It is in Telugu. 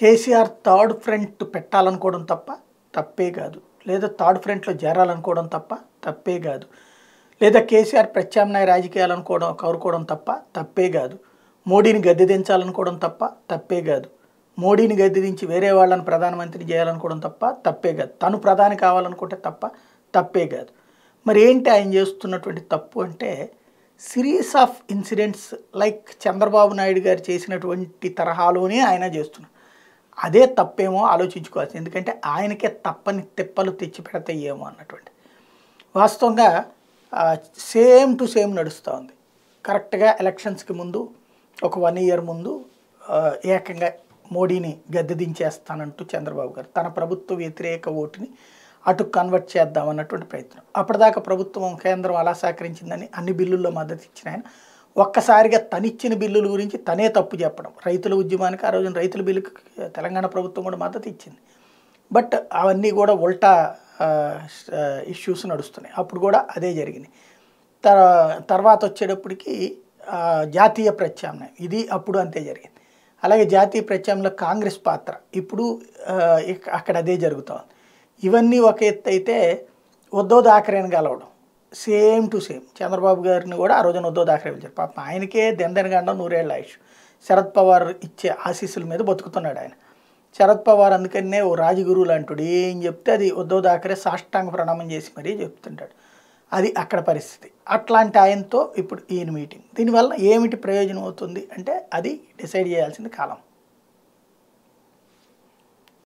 కేసీఆర్ థర్డ్ ఫ్రంట్ పెట్టాలనుకోవడం తప్ప తప్పే కాదు లేదా థర్డ్ ఫ్రంట్లో చేరాలనుకోవడం తప్ప తప్పే కాదు లేదా కేసీఆర్ ప్రత్యామ్నాయ రాజకీయాలు అనుకోవడం కోరుకోవడం తప్ప తప్పే కాదు మోడీని గద్దె దించాలనుకోవడం తప్ప తప్పే కాదు మోడీని గద్దె దించి వేరే వాళ్ళని ప్రధానమంత్రిని చేయాలనుకోవడం తప్ప తప్పే కాదు తను ప్రధాని కావాలనుకుంటే తప్ప తప్పే కాదు మరి ఏంటి ఆయన చేస్తున్నటువంటి తప్పు అంటే series of incidents like Chandrababu Naidu గారు చేసినటువంటి తరహాలోనే ఆయన చేస్తున్నారు అదే తప్పేమో ఆలోచించుకోవాల్సి ఎందుకంటే ఆయనకే తప్పని తిప్పలు తెచ్చి పెడతాయేమో అన్నటువంటి వాస్తవంగా సేమ్ టు సేమ్ నడుస్తూ ఉంది కరెక్ట్గా ఎలక్షన్స్కి ముందు ఒక వన్ ఇయర్ ముందు ఏకంగా మోడీని గద్దెదించేస్తానంటూ చంద్రబాబు గారు తన ప్రభుత్వ వ్యతిరేక ఓటుని అటు కన్వర్ట్ చేద్దామన్నటువంటి ప్రయత్నం అప్పటిదాకా ప్రభుత్వం కేంద్రం అలా సహకరించిందని అన్ని బిల్లుల్లో మద్దతు ఇచ్చిన ఆయన ఒక్కసారిగా తనిచ్చిన బిల్లుల గురించి తనే తప్పు చెప్పడం రైతుల ఉద్యమానికి ఆ రోజున రైతుల బిల్లుకి తెలంగాణ ప్రభుత్వం కూడా మద్దతు ఇచ్చింది బట్ అవన్నీ కూడా ఉల్టా ఇష్యూస్ నడుస్తున్నాయి అప్పుడు కూడా అదే జరిగింది తర్వాత వచ్చేటప్పటికి జాతీయ ప్రత్యామ్నాయం ఇది అప్పుడు అంతే జరిగింది అలాగే జాతీయ ప్రత్యామ్నంలో కాంగ్రెస్ పాత్ర ఇప్పుడు అక్కడ అదే జరుగుతుంది ఇవన్నీ ఒక ఎత్తు అయితే ఉద్దవ్ దాకరేని కలవడం సేమ్ టు సేమ్ చంద్రబాబు గారిని కూడా ఆ రోజున ఉద్దవ్ దాఖరే పాప ఆయనకే దెందెనగండం నూరేళ్ళ ఆయుష్ శరద్ పవార్ ఇచ్చే ఆశీస్సుల మీద బతుకుతున్నాడు ఆయన శరద్ పవార్ అందుకనే ఓ రాజగురువు లాంటిడు ఏం చెప్తే అది ఉద్దవ్ దాఖరే సాష్టాంగ ప్రణామం చేసి మరీ చెప్తుంటాడు అది అక్కడ పరిస్థితి అట్లాంటి ఆయనతో ఇప్పుడు ఈయన మీటింగ్ దీనివల్ల ఏమిటి ప్రయోజనం అవుతుంది అంటే అది డిసైడ్ చేయాల్సింది కాలం